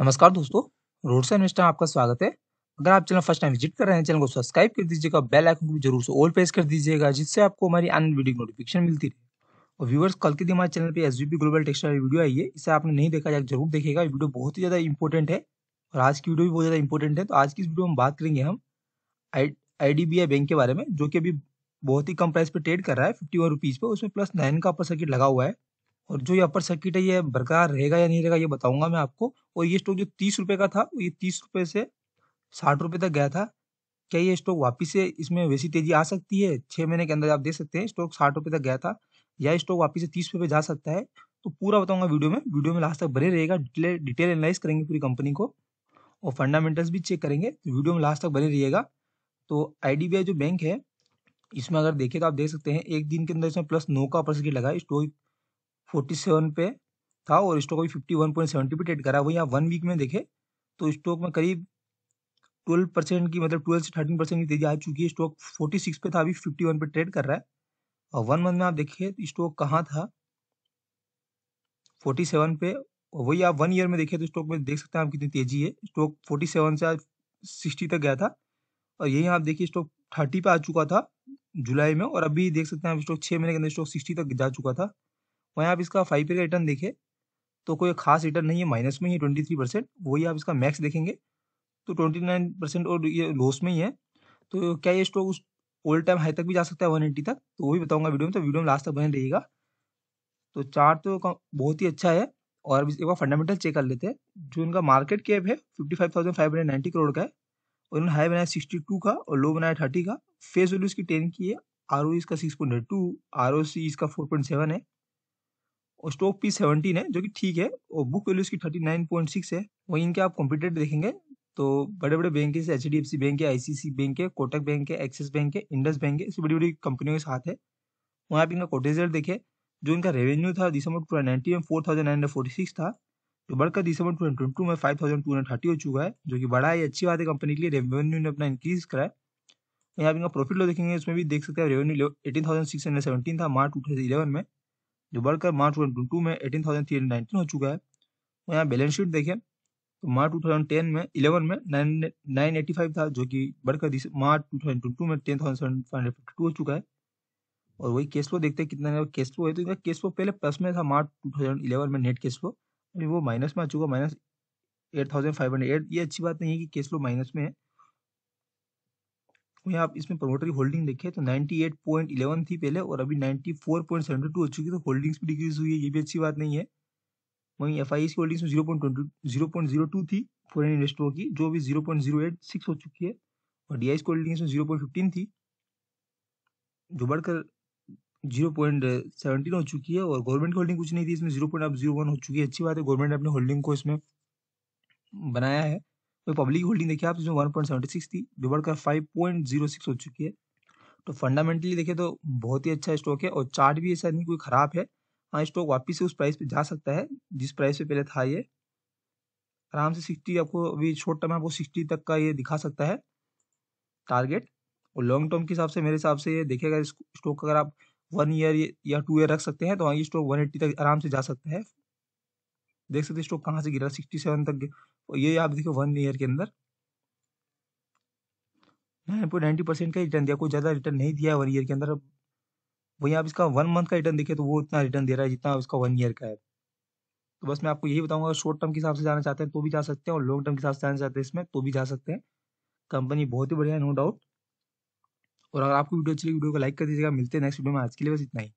नमस्कार दोस्तों रोड से इन्वेस्टर आपका स्वागत है अगर आप चैनल फर्स्ट टाइम विजिट कर रहे हैं चैनल को सब्सक्राइब कर दीजिएगा बेल आइकन को भी जरूर से ऑल प्रेस कर दीजिएगा जिससे आपको हमारी अन्य वीडियो की नोटिफिकेशन मिलती रहे और व्यूवर्स कल के दिन हमारे चैनल पर एस ग्लोबल टेक्सटाइल वीडियो आई है इसे आपने नहीं देखा जाए जरूर देखेगा वीडियो बहुत ही ज़्यादा इंपॉर्टेंट है और आज की वीडियो भी बहुत ज़्यादा इंपॉर्टेंट है तो आज की इस वीडियो में बात करेंगे हम आई बैंक के बारे में जो कि अभी बहुत ही कम प्राइस पर ट्रेड कर रहा है फिफ्टी वन रुपीज़ पर उसमें प्लस नाइन का अपर सर्किट लगा हुआ है और जो ये अपर सर्किट है ये बरकरार रहेगा या नहीं रहेगा ये बताऊंगा मैं आपको और ये स्टॉक जो तीस रुपये का था ये तीस रुपये से साठ रुपये तक गया था क्या ये स्टॉक वापिस से इसमें वैसी तेजी आ सकती है छः महीने के अंदर आप देख सकते हैं स्टॉक साठ रुपए तक गया था या स्टॉक वापिस से तीस रुपये जा सकता है तो पूरा बताऊंगा वीडियो में वीडियो में लास्ट तक बने रहेगा डिटेल एनालाइज करेंगे पूरी कंपनी को और फंडामेंटल्स भी चेक करेंगे तो वीडियो में लास्ट तक बने रहिएगा तो आई जो बैंक है इसमें अगर देखें तो आप देख सकते हैं एक दिन के अंदर इसमें प्लस नौ का अपर सर्किट लगा स्टॉक फोर्टी सेवन पे था और स्टॉक अभी फिफ्टी वन पॉइंट सेवेंटी पे ट्रेड करा वही आप वन वीक में देखें तो स्टॉक में करीब ट्वेल्व परसेंट की मतलब ट्वेल्व से थर्टीन परसेंट की तेजी आ चुकी है स्टॉक फोर्टी सिक्स पे था अभी फिफ्टी वन पे ट्रेड कर रहा है और वन मंथ में आप देखिए स्टॉक तो कहाँ था फोर्टी सेवन पे वही आप वन ईयर में देखिए तो स्टॉक में देख सकते हैं आप कितनी तेजी है स्टॉक फोर्टी सेवन से आज सिक्सटी तक गया था और यही आप देखिए स्टॉक थर्टी पे आ चुका था जुलाई में और अभी देख सकते हैं आप स्टॉक छः महीने के अंदर स्टॉक सिक्सटी तक जा चुका था वहीं आप इसका फाइव ईयर का रिटर्न देखें तो कोई खास रिटर्न नहीं है माइनस में ही ट्वेंटी थ्री परसेंट वही आप इसका मैक्स देखेंगे तो ट्वेंटी नाइन परसेंट और ये लॉस में ही है तो क्या ये स्टॉक उस ओल्ड टाइम हाई तक भी जा सकता है वन एट्टी तक तो वो भी बताऊंगा वीडियो में तो वीडियो में लास्ट तक बने रहिएगा तो चार्ट तो बहुत ही अच्छा है और अभी एक बार फंडामेंटल चेक कर लेते हैं जो इनका मार्केट कैप है fifty five thousand five hundred ninety crore का है और इन्होंने हाई बनाया सिक्सटी टू का और लो बनाया थर्टी का फेस वैल्यू इसकी टेन की है आर e इसका सिक्स पॉइंट टू आर इसका फोर पॉइंट सेवन है और स्टॉक पी सेवनटीन है जो कि ठीक है और बुक वैल्यू इसकी थर्टी नाइन पॉइंट सिक्स है वहीं इनके आप कॉम्पिटेट देखेंगे तो बड़े बड़े बैंक है H D F C bank है आई सी सी बैंक है कोटक बैंक है एक्सिस बैंक है इंडस बैंक है इसकी बड़ी बड़ी कंपनियों के साथ है वहाँ आप इनका कोटेजर देखे जो इनका रेवेन्यू था दिसंबर टू नाइनटीन में four thousand nine hundred forty six था तो बढ़कर दिसंबर टू ट्वेंटी टू में five thousand two hundred thirty हो चुका है जो कि बड़ा है अच्छी बात है कंपनी के लिए रेवेन्यू ने अपना इंक्रीज कराया यहाँ आप इनका प्रॉफिट लो देखेंगे उसमें भी देख सकते हैं revenue eighteen thousand six hundred seventeen था मार्च टू थाउजेंड इलेवन में जो बढ़कर मार्च टू में eighteen thousand three hundred nineteen हो चुका है और यहाँ बैलेंस शीट देखें तो मार्च टू थाउजेंड टेन में इलेवन में नाइन एटी फाइव था जो कि बढ़कर मार्च टू थाउजेंड टू में ten thousand seven five hundred fifty two हो चुका है और वही कैश फ्लो देखते हैं कितना कैश फ्लो है तो इनका कैश फ्लो पहले प्लस में था मार्च टू थाउजेंड इलेवन में नेट कैश फ्लो अभी वो माइनस में आ चुका minus eight thousand five hundred eight ये अच्छी बात नहीं है कि कैश फ्लो माइनस में है तो यहाँ आप इसमें प्रमोटर की होल्डिंग देखें तो 98.11 थी पहले और अभी 94.72 हो चुकी तो होल्डिंग्स भी डिक्रीज हुई है ये भी अच्छी बात नहीं है वहीं एफ की होल्डिंग्स में जीरो पॉइंट जीरो टू थी फॉरन इन्वेस्टरों की जो अभी zero point zero eight six हो चुकी है और डी आई की होल्डिंग्स में जीरो पॉइंट फिफ्टीन थी जो बढ़कर जीरो पॉइंट सेवेंटीन हो चुकी है और गवर्नमेंट की होल्डिंग कुछ नहीं थी इसमें जीरो पॉइंट अब जीरो वन हो चुकी है अच्छी बात है गवर्नमेंट ने अपनी होल्डिंग को इसमें बनाया है तो पब्लिक होल्डिंग देखिए आप जो वन पॉइंट सेवेंटी सिक्स थी जो बढ़कर फाइव पॉइंट जीरो सिक्स हो चुकी है तो फंडामेंटली देखिए तो बहुत ही अच्छा स्टॉक है और चार्ट भी ऐसा नहीं कोई ख़राब है हाँ स्टॉक वापस से उस प्राइस पे जा सकता है जिस प्राइस पे पहले था ये आराम से सिक्सटी आपको अभी शॉर्ट टर्म आपको सिक्सटी तक का ये दिखा सकता है टारगेट और लॉन्ग टर्म के हिसाब से मेरे हिसाब से ये देखेगा स्टॉक अगर आप वन ईयर या टू ईयर रख सकते हैं तो हाँ ये स्टॉक वन एट्टी तक आराम से जा सकता है देख सकते स्टॉक कहाँ से गिरा सिक्सटी सेवन तक गया और ये आप देखो वन ईयर के अंदर नाइन पॉइंट नाइन्टी परसेंट का रिटर्न दिया कोई ज़्यादा रिटर्न नहीं दिया वन ईयर के अंदर वही आप इसका वन मंथ का रिटर्न देखिए तो वो इतना रिटर्न दे रहा है जितना उसका वन ईयर का है तो बस मैं आपको यही बताऊंगा शॉर्ट टर्म के हिसाब से जाना चाहते हैं तो भी जा सकते हैं और लॉन्ग टर्म के हिसाब से जाना चाहते हैं इसमें तो भी जा सकते हैं कंपनी बहुत ही बढ़िया है नो डाउट और अगर आपको वीडियो अच्छी लगी वीडियो को लाइक कर दीजिएगा मिलते हैं नेक्स्ट वीडियो में आज के लिए बस इतना ही